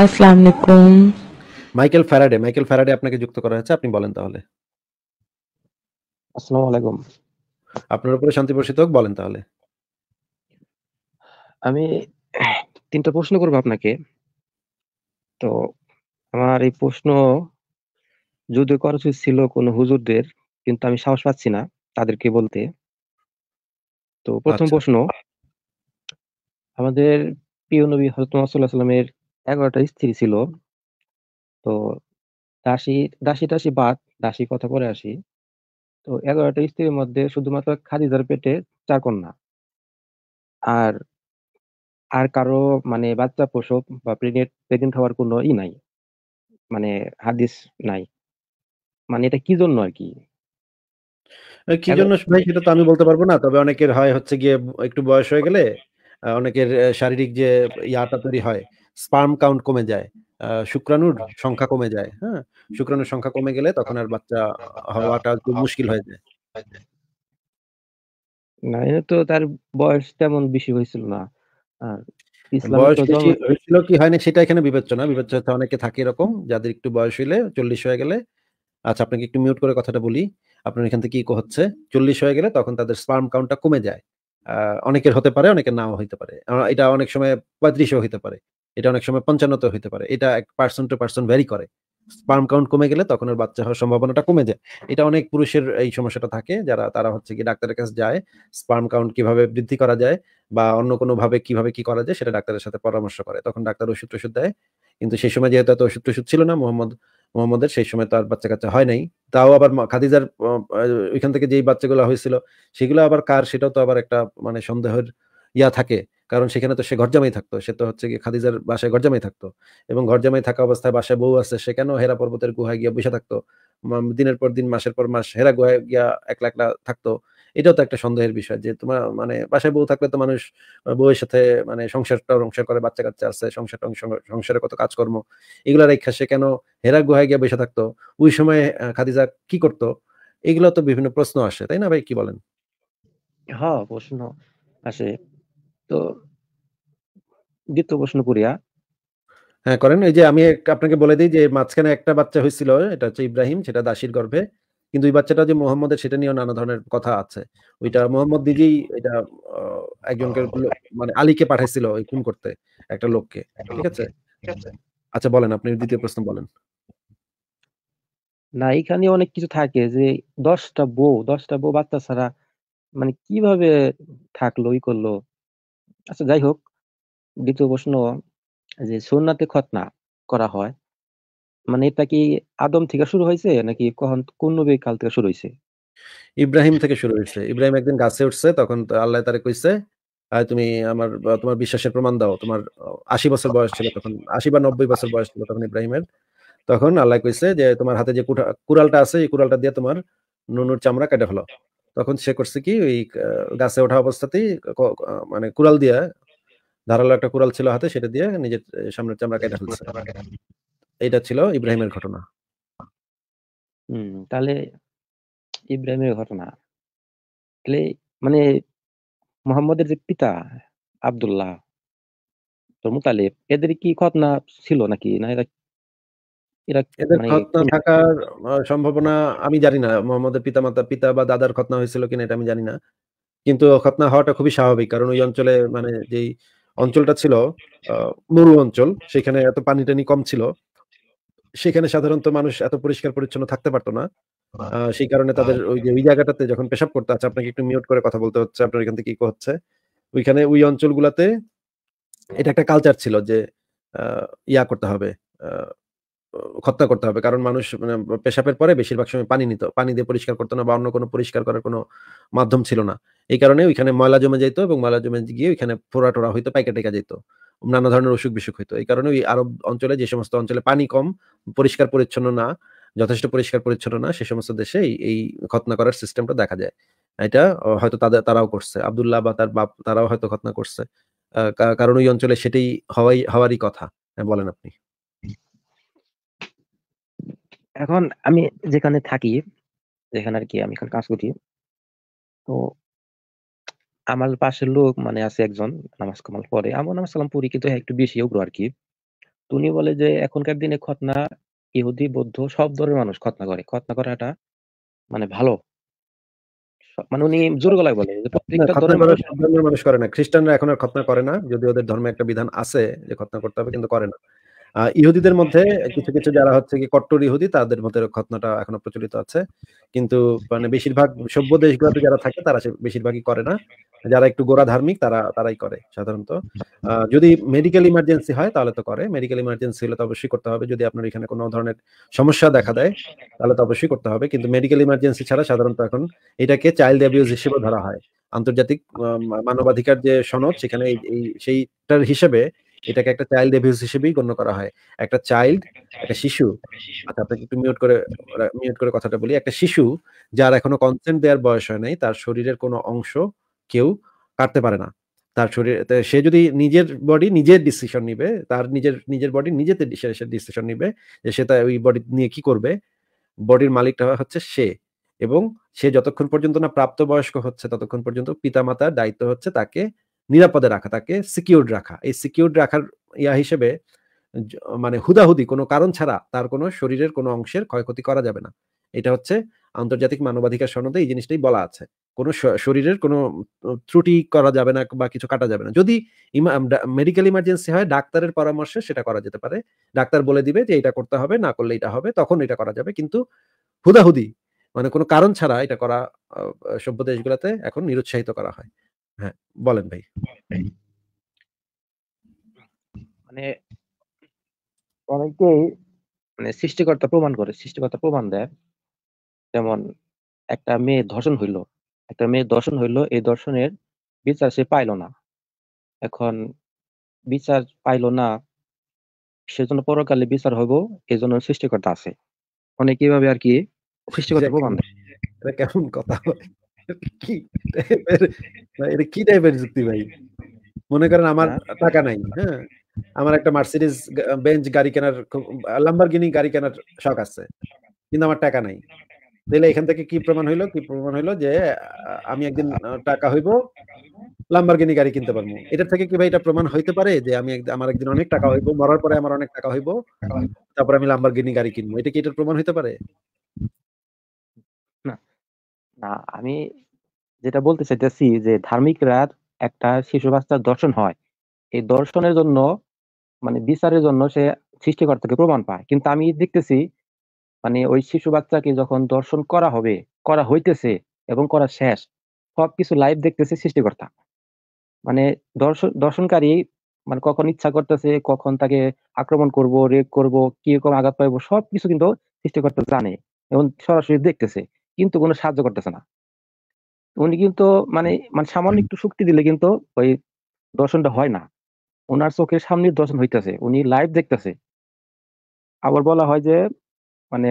আসসালামু আলাইকুম Michael Faraday Michael Faraday আপনাকে যুক্ত করা হয়েছে আপনি বলেন তাহলে আসসালামু আলাইকুম আপনার উপরে শান্তি বর্ষিত হোক বলেন তাহলে আমি তিনটা প্রশ্ন করব আপনাকে তো আমার এই প্রশ্ন যদিও করা ছিল কোন হুজুরদের কিন্তু আমি সাহস পাচ্ছি না তাদেরকে বলতে তো প্রথম আচ্ছা। প্রশ্ন আমাদের প্রিয় নবী হজরত মোহাম্মদ সাল্লামের এগারোটা স্ত্রী ছিল। তো দাসী দাসী-টাসী বাদ, দাসি কথা পরে আসি। তো এগারোটা স্ত্রীর মধ্যে শুধুমাত্র খাদিজার পেটে চার কন্যা। আর আর কারো মানে বাচ্চা প্রসব বা প্রেগনেন্ট প্রেগনেন্ট হওয়ার কোনো ই নাই। মানে হাদিস নাই। মানে এটা কি জন্য আর কি কি জন্য ভাই সেটা তো আমি বলতে পারবো না। তবে অনেকের হয় হচ্ছে গিয়ে একটু বয়স হয়ে গেলে অনেকের শারীরিক যে ইয়াটা তৈরি হয় স্পার্ম কাউন্ট কমে যায় শুক্রাণুর আচ্ছা। সংখ্যা কমে যায় হ্যাঁ শুক্রাণুর সংখ্যা কমে গেলে তখন আর বাচ্চা হওয়াটা খুব মুশকিল হয়ে যায় না এটা তো তার বয়স তেমন বেশি হয়েছিল না বয়স হয়েছিল কি হয়নি সেটা এখানে বিবেচনা না অনেকে থাকে এরকম যাদের একটু বয়স হইলে চল্লিশ হয়ে গেলে আচ্ছা আপনাকে একটু মিউট করে কথাটা বলি আপনার এখান থেকে কি হচ্ছে চল্লিশ হয়ে গেলে তখন তাদের স্পার্ম কাউন্টটা কমে যায় অনেকের হতে পারে অনেকের নাও হইতে পারে এটা অনেক সময় পঁয়ত্রিশও হইতে পারে এটা অনেক সময় পঞ্চান্নতে হইতে পারে এটা এক পার্সন টু পার্সন ভ্যারি করে স্পার্ম কাউন্ট কমে গেলে তখন ওর বাচ্চা হওয়ার সম্ভাবনাটা কমে যায় এটা অনেক পুরুষের এই সমস্যাটা থাকে যারা তারা হচ্ছে কি ডাক্তারের কাছে যায় স্পার্ম কাউন্ট কিভাবে বৃদ্ধি করা যায় বা অন্য কোনো ভাবে কিভাবে কি করা যায় সেটা ডাক্তারের সাথে পরামর্শ করে তখন ডাক্তার ওষুধ টষুধ দেয় কিন্তু সেই সময় যেহেতু এত ওষুধ টষুধ ছিল না মোহাম্মদ মোহাম্মদের সেই সময় তার বাচ্চা কাচ্চা হয় নাই তাও আবার খাদিজার ওইখান থেকে যেই বাচ্চাগুলো হয়েছিল সেগুলো আবার কার সেটাও তো আবার একটা মানে সন্দেহের ইয়া থাকে কারণ সেখানে তো সে ঘর জামাই থাকতো সে তো হচ্ছে খাদিজার বাসায় ঘর জামাই থাকতো এবং ঘর জামাই থাকা অবস্থায় বাসায় বউ আছে সে কেন হেরা পর্বতের গুহায় গিয়া বসে থাকতো দিনের পর দিন মাসের পর মাস হেরা গুহায় গিয়া একলা একলা থাকতো এটাও তো একটা সন্দেহের বিষয় যে তোমার মানে বাসায় বউ থাকলে তো মানুষ বউয়ের সাথে মানে সংসারটা সংসার করে বাচ্চা কাচ্চা আছে সংসার সংসারে কত কাজকর্ম এগুলা রেখা সে কেন হেরা গুহায় গিয়া বসে থাকতো ওই সময় খাদিজা কি করতো এগুলো তো বিভিন্ন প্রশ্ন আসে তাই না ভাই কি বলেন হ্যাঁ প্রশ্ন আসে তো দ্বিতীয় প্রশ্ন করিয়া হ্যাঁ করেন এই যে আমি আপনাকে বলে দিই যে মাঝখানে একটা বাচ্চা হয়েছিল এটা হচ্ছে ইব্রাহিম সেটা দাসির গর্ভে কিন্তু ওই বাচ্চাটা যে মোহাম্মদের সেটা নিয়ে নানা ধরনের কথা আছে ওইটা মোহাম্মদ দিদি এটা একজনকে মানে আলীকে পাঠাইছিল ওই খুন করতে একটা লোককে ঠিক আছে আচ্ছা বলেন আপনি দ্বিতীয় প্রশ্ন বলেন না এখানে অনেক কিছু থাকে যে দশটা বউ দশটা বউ বাচ্চা ছাড়া মানে কিভাবে থাকলো ই করলো আচ্ছা যাই হোক। দ্বিতীয় প্রশ্ন যে সুন্নাতে খতনা করা হয়। মানে এটা কি আদম থেকে শুরু হয়েছে নাকি কখন কোন নবীর কাল থেকে শুরু হয়েছে ইব্রাহিম থেকে শুরু হয়েছে। ইব্রাহিম একদিন গাছে উঠছে তখন আল্লাহ তারে কইছে, আর তুমি আমার তোমার বিশ্বাসের প্রমাণ দাও। তোমার আশি বছর বয়স ছিল তখন। ৮০ বা ৯০ বছর বয়স ছিল তখন আশি বা নব্বই বছর বযস ছিল তখন ইব্রাহিমের তখন আল্লাহ কইছে যে তোমার হাতে যে কুঠা কুড়ালটা আছে এই কুড়ালটা দিয়ে তোমার নুনুর চামড়া কেটে ফেলো তখন সে করছে কি ওই গাছে ওঠা অবস্থাতেই মানে কুড়াল দিয়ে ধারালো একটা কুড়াল ছিল হাতে সেটা দিয়ে নিজের সামনের চামড়া কেটে ফেলছে এটা ছিল ইব্রাহিমের ঘটনা তাহলে ইব্রাহিমের ঘটনা তাহলে মানে মোহাম্মদের যে পিতা আবদুল্লাহ মুতালেব এদের কি খতনা ছিল নাকি না এরা এদের মানে খতনা থাকার সম্ভাবনা আমি জানি না মোহাম্মদের পিতামাতা পিতা বা দাদার খতনা হয়েছিল কিনা এটা আমি জানি না কিন্তু খতনা হওয়াটা খুবই স্বাভাবিক কারণ ওই অঞ্চলে মানে যেই অঞ্চলটা ছিল মরু অঞ্চল সেখানে এত পানি টানি কম ছিল সেখানে সাধারণত মানুষ এত পরিষ্কার পরিচ্ছন্ন থাকতে পারতো না সেই কারণে তাদের ওই যে ওই জায়গাটাতে যখন পেশাব করতে আছে আপনাকে একটু মিউট করে কথা বলতে হচ্ছে আপনার এখান থেকে কি হচ্ছে ওইখানে ওই অঞ্চলগুলাতে এটা একটা কালচার ছিল যে ইয়া করতে হবে খতনা করতে হবে কারণ মানুষ মানে পেশাবের পরে বেশিরভাগ সময় পানি নিত পানি দিয়ে পরিষ্কার করতো না বা অন্য কোনো পরিষ্কার করার কোনো মাধ্যম ছিল না এই কারণে ওইখানে ময়লা জমে যেত এবং ময়লা জমে গিয়ে ওইখানে ফোড়া টোড়া হইতো পাইকা টেকা যেত নানা ধরনের অসুখ বিসুখ হইতো এই কারণে ওই আরব অঞ্চলে যে সমস্ত অঞ্চলে পানি কম পরিষ্কার পরিচ্ছন্ন না যথেষ্ট পরিষ্কার পরিচ্ছন্ন না সে সমস্ত দেশে এই খতনা করার সিস্টেমটা দেখা যায় এটা হয়তো তাদের তারাও করছে আবদুল্লাহ বা তার বাপ তারাও হয়তো খতনা করছে কারণ ওই অঞ্চলে সেটাই হওয়াই হওয়ারই কথা হ্যাঁ, বলেন আপনি এখন আমি যেখানে থাকি, যেখানে আর কি আমি এখন কাজ করি। তো আমার পাশের লোক মানে আছে একজন নামাজ কামাল পরে আমার নামাজ কালাম পড়ি কিন্তু একটু বেশি উগ্র আর কি উনি বলে যে এখনকার দিনে খতনা ইহুদি, বৌদ্ধ সব ধরনের মানুষ খতনা করে। খতনা করাটা মানে ভালো। মানে উনি জোর গলায় বলে যে মানুষ করে না। খ্রিস্টানরা এখন আর খৎনা করে না। যদিও ওদের ধর্মে একটা বিধান আছে যে খতনা করতে হবে কিন্তু করে না। ইহুদিদের মধ্যে কিছু কিছু যারা হচ্ছে কি কট্টর ইহুদি তাদের মধ্যে খতনাটা এখনো প্রচলিত আছে কিন্তু মানে বেশিরভাগ সভ্য দেশগুলোতে যারা থাকে তারা বেশিরভাগই করে না যারা একটু গোড়া ধার্মিক তারা তারাই করে সাধারণত যদি মেডিকেল ইমার্জেন্সি হয় তাহলে তো করে মেডিকেল ইমার্জেন্সি হলে তো অবশ্যই করতে হবে যদি আপনার এখানে কোনো ধরনের সমস্যা দেখা দেয় তাহলে তো অবশ্যই করতে হবে কিন্তু মেডিকেল ইমার্জেন্সি ছাড়া সাধারণত এখন এটাকে চাইল্ড অ্যাবিউজ হিসেবে ধরা হয় আন্তর্জাতিক মানবাধিকার যে সনদ সেখানে এই সেইটার হিসেবে আচ্ছা। এটাকে একটা চাইল্ড অ্যাবিউজ হিসেবেই গণ্য করা হয় একটা চাইল্ড একটা শিশু আচ্ছা আপনাকে একটু মিউট করে মিউট করে কথাটা বলি একটা শিশু যার এখনো কনসেন্ট দেওয়ার বয়স হয় নাই তার শরীরের কোনো অংশ কেউ কাটতে পারে না তার শরীর সে যদি নিজের বডি নিজের ডিসিশন নিবে তার নিজের নিজের বডি নিজেতে ডিসিশন নিবে যে সে তার ওই বডি নিয়ে কি করবে বডির মালিকটা হচ্ছে সে এবং সে যতক্ষণ পর্যন্ত না প্রাপ্ত বয়স্ক হচ্ছে ততক্ষণ পর্যন্ত পিতামাতার দায়িত্ব হচ্ছে তাকে নিরাপদে রাখা তাকে সিকিউরড রাখা এই সিকিউরড রাখার ইয়া হিসেবে মানে হুদাহুদি কোনো কারণ ছাড়া তার কোনো শরীরের কোনো অংশের ক্ষয়ক্ষতি করা যাবে না এটা হচ্ছে আন্তর্জাতিক মানবাধিকার সনদে এই জিনিসটাই বলা আছে কোনো শরীরের কোনো ত্রুটি করা যাবে না বা কিছু কাটা যাবে না যদি মেডিকেল ইমার্জেন্সি হয় ডাক্তারের পরামর্শে সেটা করা যেতে পারে ডাক্তার বলে দিবে যে এটা করতে হবে না করলে এটা হবে তখন এটা করা যাবে কিন্তু হুদাহুদি মানে কোনো কারণ ছাড়া এটা করা সভ্য দেশগুলোতে এখন নিরুৎসাহিত করা হয় হ্যাঁ, বলেন ভাই মানে অনেকেই মানে সৃষ্টিকর্তা প্রমাণ করে সৃষ্টিকর্তা প্রমাণ দেয় যেমন একটা মেয়ে ধর্ষণ হইল একটা মেয়ে ধর্ষণ হইলো এই ধর্ষণের বিচার সে পাইল না এখন বিচার পাইল না সেজন্য পরকালে বিচার হব এই জন্য সৃষ্টিকর্তা আছে অনেক এভাবে আর কি সৃষ্টিকর্তা প্রমাণ দেয় কেমন কথা কি টাইপের যুক্তি ভাই মনে করেন আমার টাকা নাই হ্যাঁ আমার একটা মার্সিডিজ বেঞ্চ গাড়ি কেনার গাড়ি কেনার শখ আছে কিন্তু আমার টাকা নাই তাহলে এখান থেকে কি প্রমাণ হইলো কি প্রমাণ হইলো যে আমি একদিন টাকা হইব গিনি গাড়ি কিনতে পারবো এটা থেকে কি ভাই এটা প্রমাণ হইতে পারে যে আমি আমার একদিন অনেক টাকা হইব মরার পরে আমার অনেক টাকা হইব তারপর আমি লাম্বারগিনি গাড়ি কিনবো এটা কি এটার প্রমাণ হইতে পারে না আমি যেটা বলতে চাইতেছি যে ধার্মিকরা একটা শিশু বাচ্চার দর্শন হয় এই দর্শনের জন্য মানে বিচারের জন্য সে সৃষ্টিকর্তাকে প্রমাণ পায় কিন্তু আমি দেখতেছি মানে ওই শিশু বাচ্চাকে যখন দর্শন করা হবে করা হইতেছে এবং করা শেষ সবকিছু লাইভ দেখতেছে সৃষ্টিকর্তা মানে দর্শন দর্শনকারী মানে কখন ইচ্ছা করতেছে কখন তাকে আক্রমণ করব রেপ করব রকম আঘাত পাইবো সবকিছু কিন্তু সৃষ্টিকর্তা জানে এবং সরাসরি দেখতেছে কিন্তু কোনো সাহায্য করতেছে না উনি কিন্তু মানে মানে সামান্য একটু শক্তি দিলে কিন্তু ওই দর্শনটা হয় না ওনার চোখের সামনে দর্শন হইতেছে উনি লাইভ দেখতেছে আবার বলা হয় যে মানে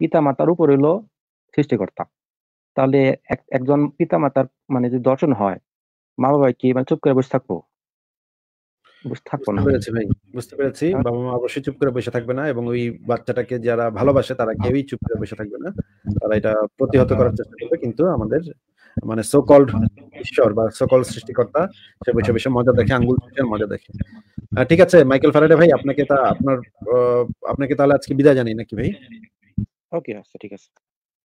পিতা মাতার উপর হইল সৃষ্টিকর্তা তাহলে একজন পিতা মাতার মানে যে দর্শন হয় মা বাবা কি মানে চুপ করে বসে থাকবো বুঝতে পেরেছি আচ্ছা। বাবা মা অবশ্যই চুপ করে বসে থাকবে না এবং ওই বাচ্চাটাকে যারা ভালোবাসে তারা হ্যাঁ। কেউই চুপ করে বসে থাকবে না তারা এটা প্রতিহত করার হ্যাঁ। চেষ্টা করবে কিন্তু আমাদের মানে ঈশ্বর বা সৃষ্টিকর্তা সে বসে বসে মজা দেখে আঙ্গুল মজা দেখে ঠিক আছে মাইকেল ফারাডে ভাই আপনাকে তা আপনার আপনাকে তাহলে আজকে বিদায় জানাই নাকি ভাই ওকে আচ্ছা ঠিক আছে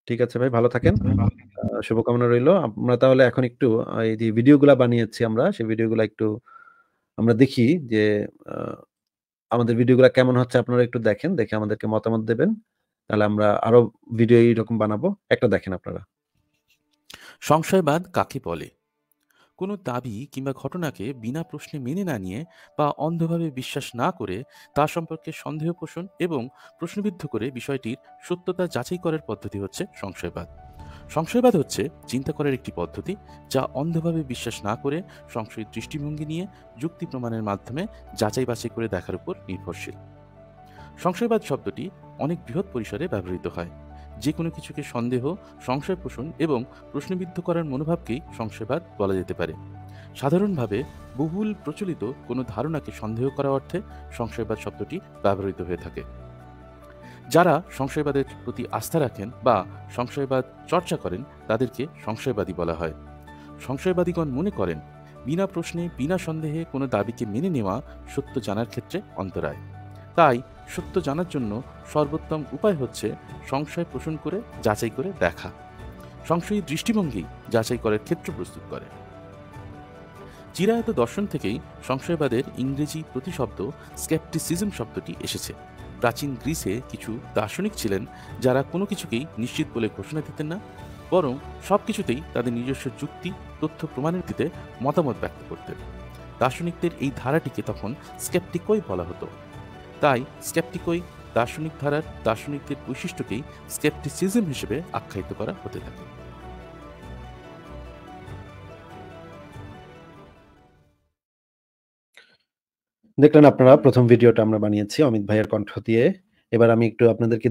ঠিক আছে ভাই ভালো থাকেন শুভকামনা রইল আমরা তাহলে এখন একটু এই যে বানিয়েছি আমরা সেই ভিডিওগুলা একটু আমরা দেখি যে আমাদের ভিডিওগুলো কেমন হচ্ছে আপনারা একটু দেখেন দেখে আমাদেরকে মতামত দেবেন তাহলে আমরা আরো ভিডিও এইরকম বানাবো একটা দেখেন আপনারা সংশয়বাদ কাকে বলে কোনো দাবি কিংবা ঘটনাকে বিনা প্রশ্নে মেনে না নিয়ে বা অন্ধভাবে বিশ্বাস না করে তা সম্পর্কে সন্দেহ পোষণ এবং প্রশ্নবিদ্ধ করে বিষয়টির সত্যতা যাচাই করার পদ্ধতি হচ্ছে সংশয়বাদ সংশয়বাদ হচ্ছে চিন্তা করার একটি পদ্ধতি যা অন্ধভাবে বিশ্বাস না করে সংশয়ের দৃষ্টিভঙ্গি নিয়ে যুক্তি প্রমাণের মাধ্যমে যাচাই বাছাই করে দেখার উপর নির্ভরশীল সংশয়বাদ শব্দটি অনেক বৃহৎ পরিসরে ব্যবহৃত হয় যে কোনো কিছুকে সন্দেহ সংশয় পোষণ এবং প্রশ্নবিদ্ধ করার মনোভাবকেই সংশয়বাদ বলা যেতে পারে সাধারণভাবে বহুল প্রচলিত কোনো ধারণাকে সন্দেহ করা অর্থে সংশয়বাদ শব্দটি ব্যবহৃত হয়ে থাকে যারা সংশয়বাদের প্রতি আস্থা রাখেন বা সংশয়বাদ চর্চা করেন তাদেরকে সংশয়বাদী বলা হয় সংশয়বাদীগণ মনে করেন বিনা প্রশ্নে বিনা সন্দেহে কোনো দাবিকে মেনে নেওয়া সত্য জানার ক্ষেত্রে অন্তরায় তাই সত্য জানার জন্য সর্বোত্তম উপায় হচ্ছে সংশয় পোষণ করে যাচাই করে দেখা সংশয়ী দৃষ্টিভঙ্গি যাচাই করার ক্ষেত্র প্রস্তুত করে চিরায়ত দর্শন থেকেই সংশয়বাদের ইংরেজি প্রতিশব্দ স্কেপটিসিজম শব্দটি এসেছে প্রাচীন গ্রিসে কিছু দার্শনিক ছিলেন যারা কোনো কিছুকেই নিশ্চিত বলে ঘোষণা দিতেন না বরং সব কিছুতেই তাদের নিজস্ব যুক্তি তথ্য প্রমাণের দিতে মতামত ব্যক্ত করতেন দার্শনিকদের এই ধারাটিকে তখন স্কেপটিকই বলা হতো তাই স্কেপটিকই দার্শনিক ধারার দার্শনিকদের বৈশিষ্ট্যকেই স্কেপটিসিজম হিসেবে আখ্যায়িত করা হতে থাকে দেখলেন আপনারা প্রথম ভিডিওটা আমরা বানিয়েছি অমিত ভাইয়ের কণ্ঠ দিয়ে এবার আমি একটু আপনাদেরকে